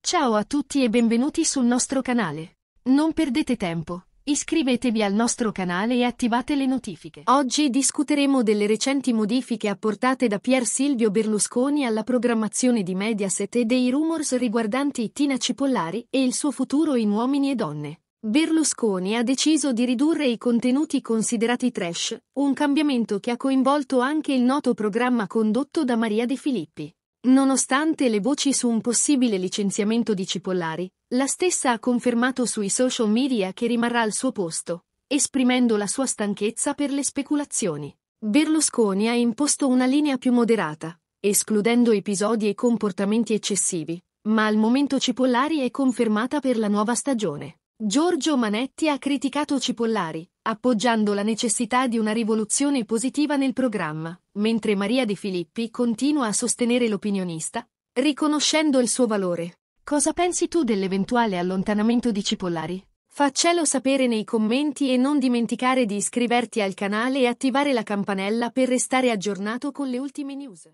Ciao a tutti e benvenuti sul nostro canale. Non perdete tempo, iscrivetevi al nostro canale e attivate le notifiche. Oggi discuteremo delle recenti modifiche apportate da Pier Silvio Berlusconi alla programmazione di Mediaset e dei rumors riguardanti Tina Cipollari e il suo futuro in uomini e donne. Berlusconi ha deciso di ridurre i contenuti considerati trash, un cambiamento che ha coinvolto anche il noto programma condotto da Maria De Filippi. Nonostante le voci su un possibile licenziamento di Cipollari, la stessa ha confermato sui social media che rimarrà al suo posto, esprimendo la sua stanchezza per le speculazioni. Berlusconi ha imposto una linea più moderata, escludendo episodi e comportamenti eccessivi, ma al momento Cipollari è confermata per la nuova stagione. Giorgio Manetti ha criticato Cipollari, appoggiando la necessità di una rivoluzione positiva nel programma, mentre Maria De Filippi continua a sostenere l'opinionista, riconoscendo il suo valore. Cosa pensi tu dell'eventuale allontanamento di Cipollari? Faccelo sapere nei commenti e non dimenticare di iscriverti al canale e attivare la campanella per restare aggiornato con le ultime news.